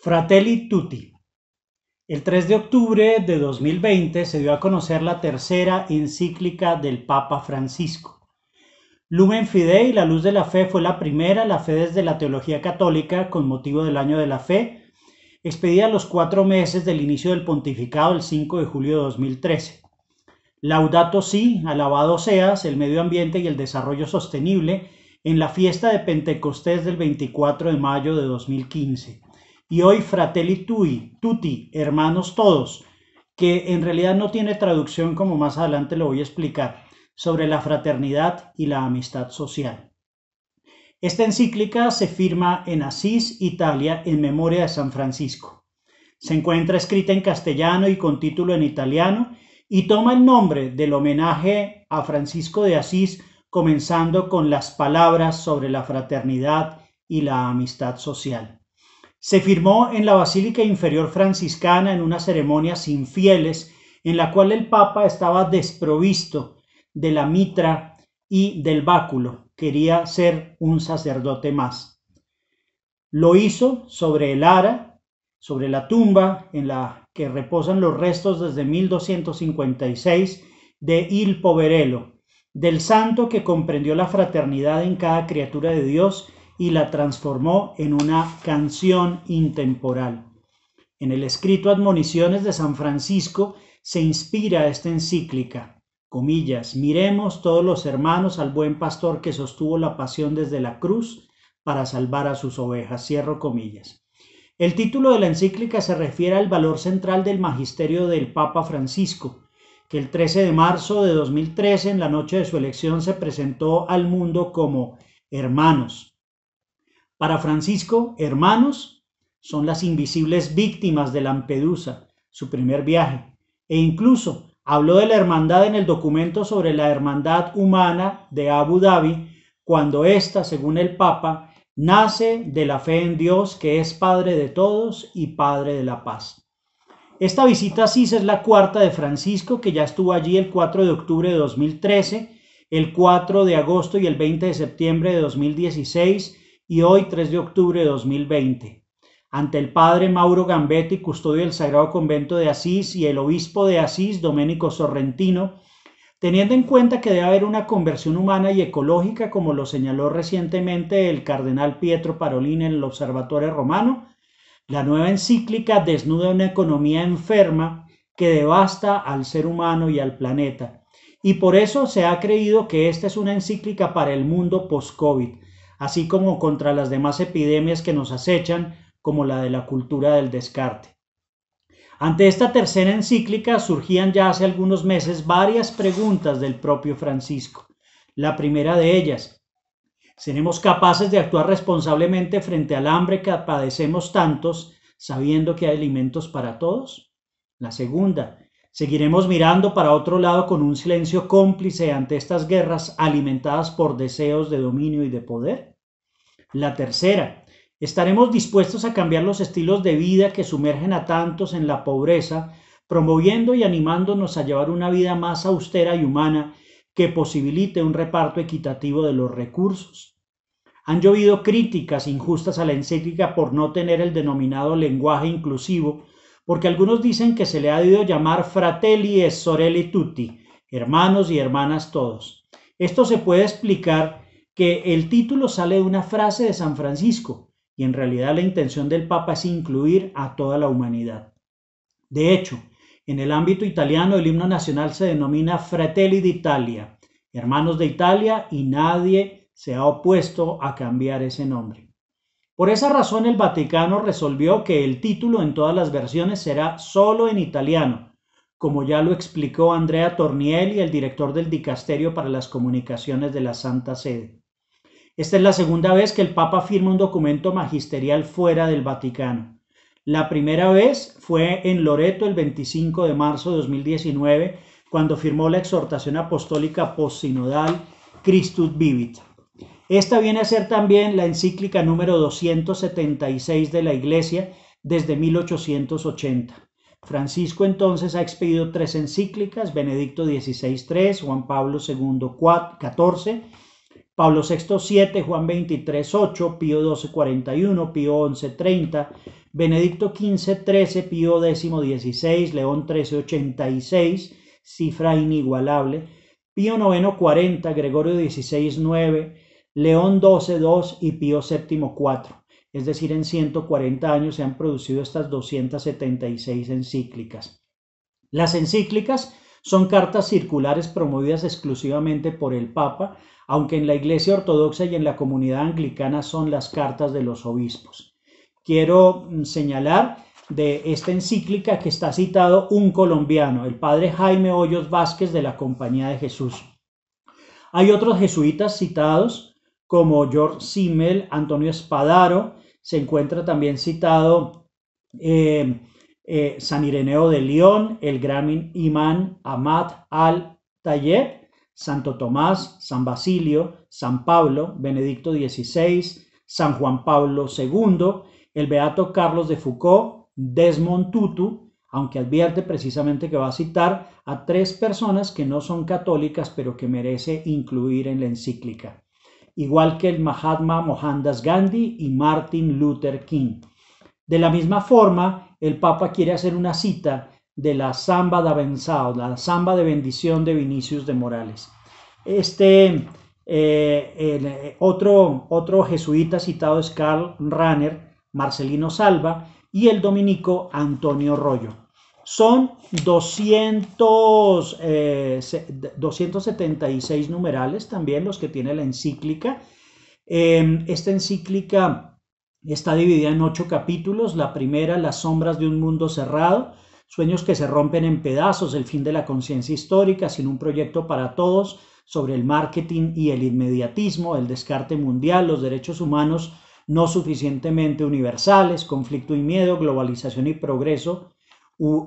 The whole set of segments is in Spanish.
Fratelli Tutti. El 3 de octubre de 2020 se dio a conocer la tercera encíclica del Papa Francisco. Lumen Fidei, la luz de la fe, fue la primera, la fe desde la teología católica, con motivo del año de la fe, expedida los cuatro meses del inicio del pontificado, el 5 de julio de 2013. Laudato si, alabado seas, el medio ambiente y el desarrollo sostenible, en la fiesta de Pentecostés del 24 de mayo de 2015 y hoy Fratelli Tui, Tutti, hermanos todos, que en realidad no tiene traducción como más adelante lo voy a explicar, sobre la fraternidad y la amistad social. Esta encíclica se firma en Asís, Italia, en memoria de San Francisco. Se encuentra escrita en castellano y con título en italiano y toma el nombre del homenaje a Francisco de Asís, comenzando con las palabras sobre la fraternidad y la amistad social. Se firmó en la Basílica Inferior Franciscana en una ceremonia sin fieles en la cual el Papa estaba desprovisto de la mitra y del báculo. Quería ser un sacerdote más. Lo hizo sobre el ara, sobre la tumba en la que reposan los restos desde 1256 de Il Poverello, del santo que comprendió la fraternidad en cada criatura de Dios y la transformó en una canción intemporal. En el escrito Admoniciones de San Francisco se inspira esta encíclica. Comillas, miremos todos los hermanos al buen pastor que sostuvo la pasión desde la cruz para salvar a sus ovejas. Cierro comillas. El título de la encíclica se refiere al valor central del magisterio del Papa Francisco, que el 13 de marzo de 2013, en la noche de su elección, se presentó al mundo como hermanos, para Francisco, hermanos son las invisibles víctimas de Lampedusa, su primer viaje, e incluso habló de la hermandad en el documento sobre la hermandad humana de Abu Dhabi, cuando ésta, según el Papa, nace de la fe en Dios que es Padre de todos y Padre de la paz. Esta visita a es la cuarta de Francisco, que ya estuvo allí el 4 de octubre de 2013, el 4 de agosto y el 20 de septiembre de 2016, y hoy 3 de octubre de 2020. Ante el padre Mauro Gambetti, custodio del Sagrado Convento de Asís y el obispo de Asís, Doménico Sorrentino, teniendo en cuenta que debe haber una conversión humana y ecológica, como lo señaló recientemente el cardenal Pietro Parolin en el Observatorio Romano, la nueva encíclica desnuda una economía enferma que devasta al ser humano y al planeta. Y por eso se ha creído que esta es una encíclica para el mundo post-COVID así como contra las demás epidemias que nos acechan, como la de la cultura del descarte. Ante esta tercera encíclica surgían ya hace algunos meses varias preguntas del propio Francisco. La primera de ellas, ¿seremos capaces de actuar responsablemente frente al hambre que padecemos tantos, sabiendo que hay alimentos para todos? La segunda, Seguiremos mirando para otro lado con un silencio cómplice ante estas guerras alimentadas por deseos de dominio y de poder. La tercera, estaremos dispuestos a cambiar los estilos de vida que sumergen a tantos en la pobreza, promoviendo y animándonos a llevar una vida más austera y humana que posibilite un reparto equitativo de los recursos. Han llovido críticas injustas a la encíclica por no tener el denominado lenguaje inclusivo porque algunos dicen que se le ha debido llamar fratelli e sorelli tutti, hermanos y hermanas todos. Esto se puede explicar que el título sale de una frase de San Francisco y en realidad la intención del Papa es incluir a toda la humanidad. De hecho, en el ámbito italiano el himno nacional se denomina Fratelli d'Italia, hermanos de Italia, y nadie se ha opuesto a cambiar ese nombre. Por esa razón el Vaticano resolvió que el título en todas las versiones será solo en italiano, como ya lo explicó Andrea Tornielli, el director del Dicasterio para las Comunicaciones de la Santa Sede. Esta es la segunda vez que el Papa firma un documento magisterial fuera del Vaticano. La primera vez fue en Loreto el 25 de marzo de 2019, cuando firmó la exhortación apostólica postsinodal Christus Vivit. Esta viene a ser también la encíclica número 276 de la Iglesia desde 1880. Francisco entonces ha expedido tres encíclicas, Benedicto 16.3, 3, Juan Pablo II 14, Pablo VI 7, Juan 23 8, Pío 12, 41, Pío 11, 30, Benedicto XV 13, Pío X León 1386 cifra inigualable, Pío IX 40, Gregorio XVI 9, León XII y Pío VII 4. Es decir, en 140 años se han producido estas 276 encíclicas. Las encíclicas son cartas circulares promovidas exclusivamente por el Papa, aunque en la Iglesia Ortodoxa y en la comunidad anglicana son las cartas de los obispos. Quiero mm, señalar de esta encíclica que está citado un colombiano, el padre Jaime Hoyos Vázquez de la Compañía de Jesús. Hay otros jesuitas citados, como George Simmel, Antonio Espadaro, se encuentra también citado eh, eh, San Ireneo de León, el gran imán Ahmad al-Tayeb, Santo Tomás, San Basilio, San Pablo, Benedicto XVI, San Juan Pablo II, el beato Carlos de Foucault, Desmond Tutu, aunque advierte precisamente que va a citar a tres personas que no son católicas, pero que merece incluir en la encíclica igual que el Mahatma Mohandas Gandhi y Martin Luther King. De la misma forma, el Papa quiere hacer una cita de la samba de la samba de bendición de Vinicius de Morales. Este eh, eh, otro, otro jesuita citado es Karl Rahner, Marcelino Salva y el dominico Antonio Rollo. Son 276 eh, numerales también los que tiene la encíclica. Em, esta encíclica está dividida en ocho capítulos. La primera, Las sombras de un mundo cerrado, sueños que se rompen en pedazos, el fin de la conciencia histórica, sin un proyecto para todos, sobre el marketing y el inmediatismo, el descarte mundial, los derechos humanos no suficientemente universales, conflicto y miedo, globalización y progreso,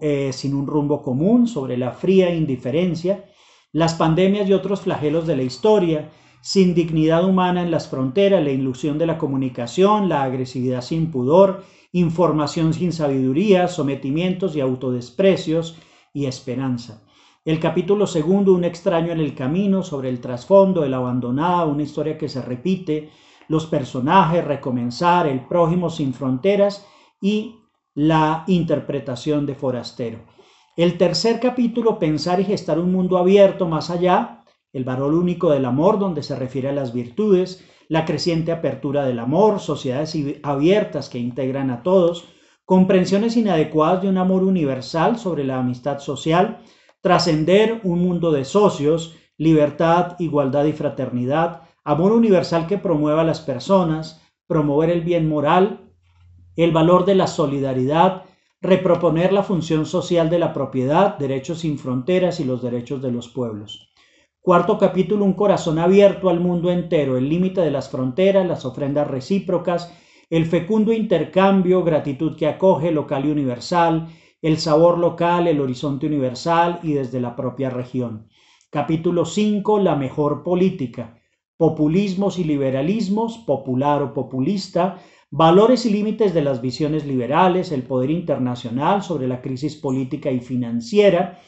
eh, sin un rumbo común, sobre la fría indiferencia, las pandemias y otros flagelos de la historia, sin dignidad humana en las fronteras, la ilusión de la comunicación, la agresividad sin pudor, información sin sabiduría, sometimientos y autodesprecios y esperanza. El capítulo segundo, Un extraño en el camino, sobre el trasfondo, el abandonado, una historia que se repite, los personajes, recomenzar, el prójimo sin fronteras y la interpretación de Forastero. El tercer capítulo, Pensar y gestar un mundo abierto más allá, el valor único del amor, donde se refiere a las virtudes, la creciente apertura del amor, sociedades abiertas que integran a todos, comprensiones inadecuadas de un amor universal sobre la amistad social, trascender un mundo de socios, libertad, igualdad y fraternidad, amor universal que promueva a las personas, promover el bien moral, el valor de la solidaridad, reproponer la función social de la propiedad, derechos sin fronteras y los derechos de los pueblos. Cuarto capítulo, un corazón abierto al mundo entero, el límite de las fronteras, las ofrendas recíprocas, el fecundo intercambio, gratitud que acoge, local y universal, el sabor local, el horizonte universal y desde la propia región. Capítulo 5, la mejor política, populismos y liberalismos, popular o populista, Valores y límites de las visiones liberales, el poder internacional sobre la crisis política y financiera,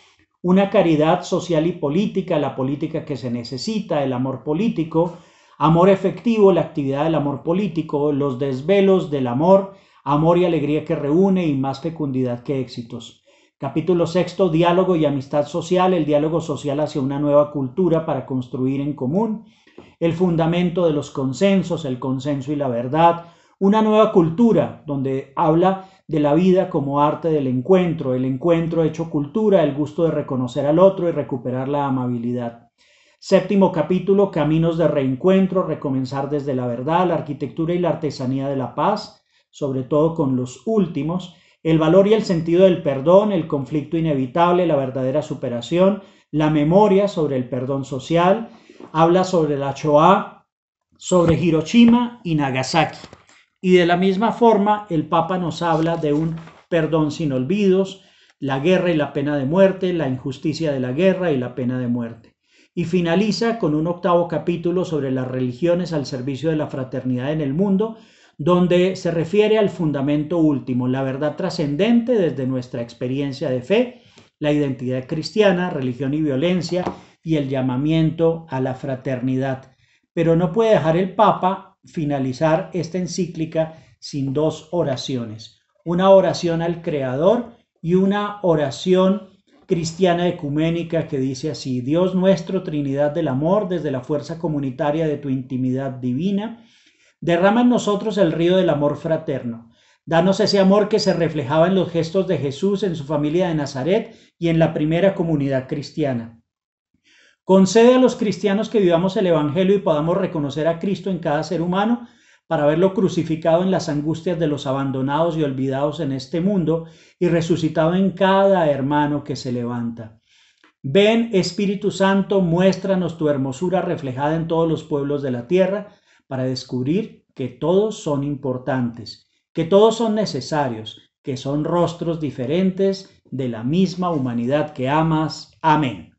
una caridad social y política, la política que se necesita, el amor político, amor efectivo, la actividad del amor político, los desvelos del amor, amor y alegría que reúne y más fecundidad que éxitos. Capítulo sexto, diálogo y amistad social, el diálogo social hacia una nueva cultura para construir en común, el fundamento de los consensos, el consenso y la verdad, una nueva cultura donde habla de la vida como arte del encuentro, el encuentro hecho cultura, el gusto de reconocer al otro y recuperar la amabilidad. Séptimo capítulo, Caminos de Reencuentro, Recomenzar desde la Verdad, la Arquitectura y la Artesanía de la Paz, sobre todo con los últimos, el valor y el sentido del perdón, el conflicto inevitable, la verdadera superación, la memoria sobre el perdón social, habla sobre la Shoah, sobre Hiroshima y Nagasaki. Y de la misma forma, el Papa nos habla de un perdón sin olvidos, la guerra y la pena de muerte, la injusticia de la guerra y la pena de muerte. Y finaliza con un octavo capítulo sobre las religiones al servicio de la fraternidad en el mundo, donde se refiere al fundamento último, la verdad trascendente desde nuestra experiencia de fe, la identidad cristiana, religión y violencia y el llamamiento a la fraternidad. Pero no puede dejar el Papa finalizar esta encíclica sin dos oraciones, una oración al Creador y una oración cristiana ecuménica que dice así, Dios nuestro, Trinidad del Amor, desde la fuerza comunitaria de tu intimidad divina, derrama en nosotros el río del amor fraterno. Danos ese amor que se reflejaba en los gestos de Jesús en su familia de Nazaret y en la primera comunidad cristiana. Concede a los cristianos que vivamos el Evangelio y podamos reconocer a Cristo en cada ser humano para verlo crucificado en las angustias de los abandonados y olvidados en este mundo y resucitado en cada hermano que se levanta. Ven, Espíritu Santo, muéstranos tu hermosura reflejada en todos los pueblos de la tierra para descubrir que todos son importantes, que todos son necesarios, que son rostros diferentes de la misma humanidad que amas. Amén.